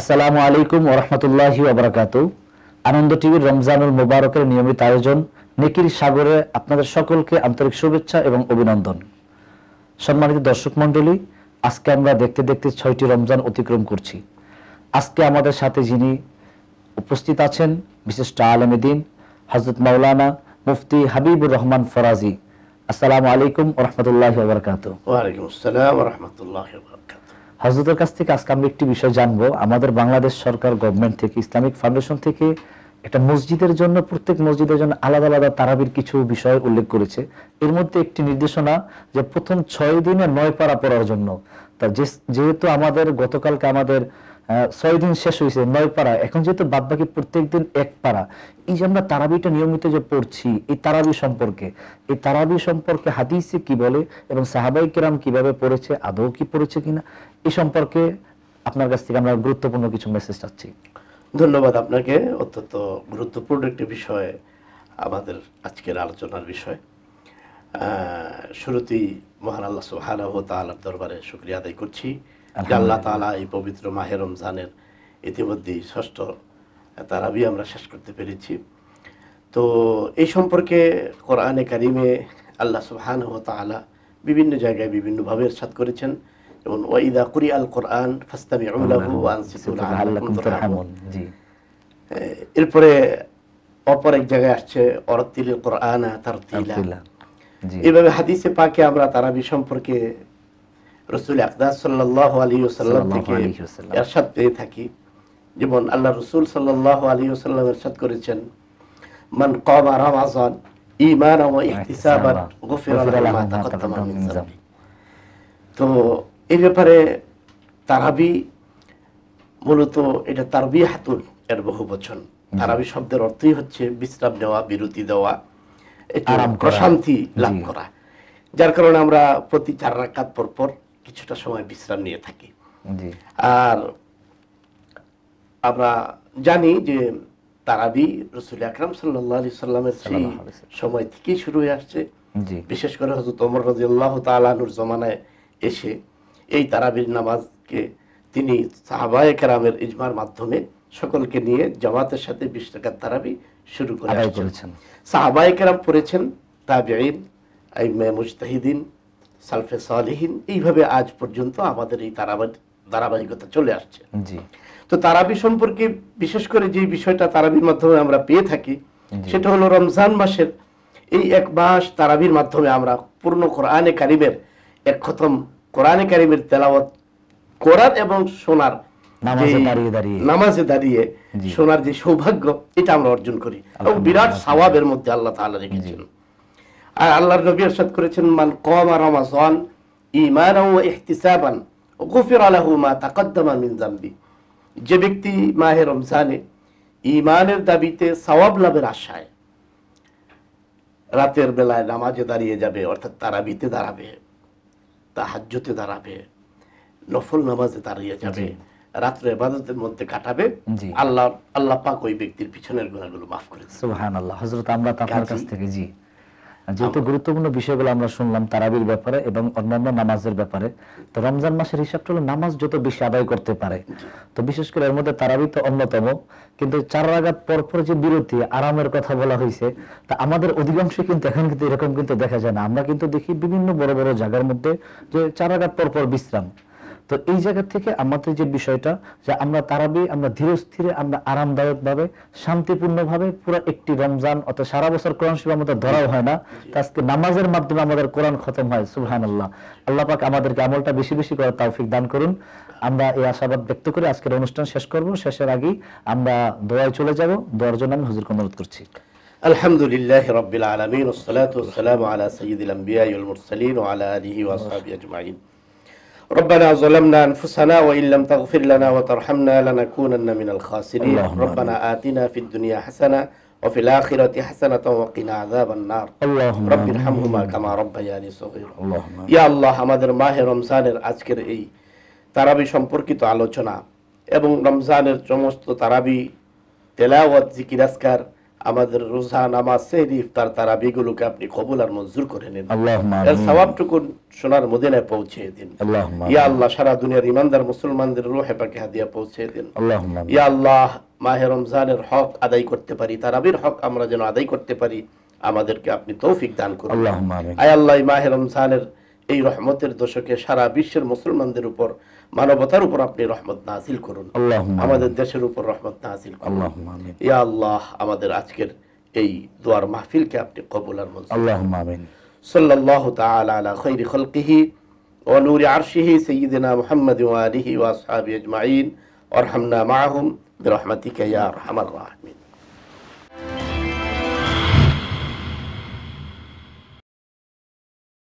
আসসালামু আলাইকুম ওরহমতুল্লাহি ওবরাকাতু আনন্দ টিভির রমজানুল মোবারকের নিয়মিত আয়োজন নেকির সাগরে আপনাদের সকলকে আন্তরিক শুভেচ্ছা এবং অভিনন্দন সম্মানিত দর্শক মণ্ডলী আজকে আমরা দেখতে দেখতে ছয়টি রমজান অতিক্রম করছি আজকে আমাদের সাথে যিনি উপস্থিত আছেন বিশিষ্ট আলমেদিন হজরত মাওলানা মুফতি হাবিবুর রহমান ফরাজি আসসালামু আলাইকুম ওরহমতুল্লাহি ওবরাকাতু ওয়ালাইকুম আসসালাম ওরহমতুল্লাহি ওবরাকাতু হজরতের কাছ থেকে আজকে আমরা একটি বিষয় জানবো আমাদের বাংলাদেশ সরকার গভর্নমেন্ট থেকে ইসলামিক ফাউন্ডেশন থেকে একটা মসজিদের জন্য প্রত্যেক মসজিদের জন্য আলাদা আলাদা তারাবির কিছু বিষয় উল্লেখ করেছে এর মধ্যে একটি নির্দেশনা যে প্রথম ছয় দিনে নয় পাড়া পড়ার জন্য তা যেহেতু আমাদের গতকালকে আমাদের ছয় দিন শেষ হয়েছে নয় পাড়া এখন যেহেতু বাদ বাকি প্রত্যেক দিন এক পাড়া এই যে আমরা তারাবিটা নিয়মিত যে পড়ছি এই তারাবি সম্পর্কে এই তারাবি সম্পর্কে হাদিসে কি বলে এবং সাহাবাই কিরাম কিভাবে পড়েছে আদৌ কি পড়েছে কিনা এই সম্পর্কে আপনার কাছ থেকে আমরা গুরুত্বপূর্ণ কিছু মেসেজ চাচ্ছি ধন্যবাদ আপনাকে অত্যন্ত গুরুত্বপূর্ণ একটি বিষয় আমাদের আজকের আলোচনার বিষয় শুরুতেই মহান আল্লাহ সুহানাহ তালার দরবারে শুক্রিয়া আদায় করছি আল্লাহ তালা এই পবিত্র মাহের রমজানের ইতিমধ্যেই ষষ্ঠ তারাবি আমরা শেষ করতে পেরেছি তো এই সম্পর্কে কোরআনে কারিমে আল্লাহ সুহান ও তালা বিভিন্ন জায়গায় বিভিন্নভাবে সাত করেছেন এবং ওয়াইদা কুরি আল কোরআন ফাস্তামি এরপরে অপর এক জায়গায় আসছে অরতিল কোরআন তার এইভাবে হাদিসে পাকে আমরা তারাবি সম্পর্কে রসুল আকদার সাল্লাহ আলী সাল্লাম থেকে এরশাদ পেয়ে থাকি যেমন আল্লাহ রসুল সাল্লাহ আলী সাল্লাম এরশাদ করেছেন মান কমা রমাজন ইমান গফির তো এই ব্যাপারে তারাবি মূলত এটা তারবি হাতুন এর বহু বচন তারাবি শব্দের অর্থই হচ্ছে বিশ্রাম নেওয়া বিরতি দেওয়া একটু প্রশান্তি লাভ করা যার কারণে আমরা প্রতি চার রাকাত পরপর কিছুটা সময় বিশ্রাম নিয়ে থাকি আর আমরা জানি যে তারাবি রসুল আকরাম সাল্লাহ আলি সাল্লামের সেই সময় থেকে শুরু হয়ে আসছে বিশেষ করে হজরত ওমর রাজিউল্লাহ তালুর জমানায় এসে এই তারাবির নামাজকে তিনি সাহাবায় কেরামের ইজমার মাধ্যমে সকলকে নিয়ে জামাতের সাথে বিশ টাকার তারাবি শুরু করে সাহাবায় কেরাম পড়েছেন তাবিআইন আইমে মুজতাহিদিন সালফে সালেহীন এইভাবে আজ পর্যন্ত আমাদের এই ধারাবাহিক ধারাবাহিকতা চলে আসছে তো তারাবি সম্পর্কে বিশেষ করে যে বিষয়টা তারাবির মাধ্যমে আমরা পেয়ে থাকি সেটা হলো রমজান মাসের এই এক মাস তারাবির মাধ্যমে আমরা পূর্ণ কোরআনে কারিমের এক খতম কোরআনে কারিমের তেলাওয়াত করার এবং শোনার নামাজে দাঁড়িয়ে শোনার যে সৌভাগ্য এটা আমরা অর্জন করি এবং বিরাট সওয়াবের মধ্যে আল্লাহ তাহলে রেখেছেন আর আল্লাহর নবী এরশাদ করেছেন মান কমা রমাজন ইমান ও ইহতিসাবান গুফির আলাহু মা তাকদ্দামা মিন যে ব্যক্তি মাহে রমজানে ইমানের দাবিতে সওয়াব লাভের আশায় রাতের বেলায় নামাজে দাঁড়িয়ে যাবে অর্থাৎ তারাবিতে দাঁড়াবে তাহাজ্যতে দাঁড়াবে নফল নামাজে দাঁড়িয়ে যাবে রাত্রে ইবাদতের মধ্যে কাটাবে আল্লাহ আল্লাহ পাক ওই ব্যক্তির পিছনের গুণাগুলো মাফ করে সুবহানাল্লাহ হযরত আমরা তার কাছ থেকে জি যেহেতু গুরুত্বপূর্ণ বিষয়গুলো আমরা শুনলাম তারাবির ব্যাপারে এবং অন্যান্য নামাজের ব্যাপারে তো রমজান মাসের হিসাবটা হলো নামাজ যত বেশি আদায় করতে পারে তো বিশেষ করে এর মধ্যে তারাবি তো অন্যতম কিন্তু চার রাগাত পরপর যে বিরতি আরামের কথা বলা হয়েছে তা আমাদের অধিকাংশ কিন্তু এখন কিন্তু এরকম কিন্তু দেখা যায় না আমরা কিন্তু দেখি বিভিন্ন বড় বড় জায়গার মধ্যে যে চার রাগাত পরপর বিশ্রাম তো এই জায়গা থেকে আমাদের যে বিষয়টা যে আমরা তারাবি আমরা ধীরস্থিরে আমরা আরামদায়কভাবে শান্তিপূর্ণভাবে পুরো একটি রমজান অর্থাৎ সারা বছর কোরআন শিব আমাদের ধরাও হয় না আজকে নামাজের মাধ্যমে আমাদের কোরআন খতম হয় সুহান আল্লাহ আল্লাহ পাক আমাদেরকে আমলটা বেশি বেশি করার তৌফিক দান করুন আমরা এই আশাবাদ ব্যক্ত করে আজকের অনুষ্ঠান শেষ করব শেষের আগেই আমরা দোয়ায় চলে যাব দোয়ার জন্য আমি হুজুরকে অনুরোধ করছি الحمد لله رب العالمين والصلاة والسلام على سيد الأنبياء والمرسلين وعلى آله وأصحابه أجمعين ربنا ظلمنا أنفسنا وإن لم تغفر لنا وترحمنا لنكونن من الخاسرين ربنا آتنا في الدنيا حسنة وفي الآخرة حسنة وقنا عذاب النار اللهم رب ارحمهما كما ربياني صغيرا يا الله আমাদের اي ترابي আজকের এই তারাবি সম্পর্কিত ابن এবং রমজানের تو ترابي تلاوت ذكر اذكر আমাদের রোজা নামাজ সেই তার তারা বিগুলোকে আপনি কবুল আর মঞ্জুর করে নিন এর স্বভাবটুকু সোনার মদিনায় পৌঁছে দিন ইয়া আল্লাহ সারা দুনিয়ার ইমানদার মুসলমানদের রোহে পাকে হাদিয়া পৌঁছে দিন ইয়া আল্লাহ মাহে রমজানের হক আদায় করতে পারি তারাবির হক আমরা যেন আদায় করতে পারি আমাদেরকে আপনি তৌফিক দান করুন আয় আল্লাহ মাহে রমজানের এই রহমতের দশকে সারা বিশ্বের মুসলমানদের উপর মানবতার উপর আপনি রহমত নাজিল করুন আমাদের দেশের উপর রহমত নাজিল করুন ইয়া আল্লাহ আমাদের আজকের এই দোয়ার মাহফিলকে আপনি কবুল আর আল্লাহ সাল্লাল্লাহু তাআলা আলা খাইরি খলকিহি ওয়া নূরি আরশিহি সাইয়্যিদিনা মুহাম্মাদ ওয়া আলিহি ওয়া আসহাবিহি আজমাইন ওয়ারহামনা মাআহুম برحمتك يا ارحم الراحمين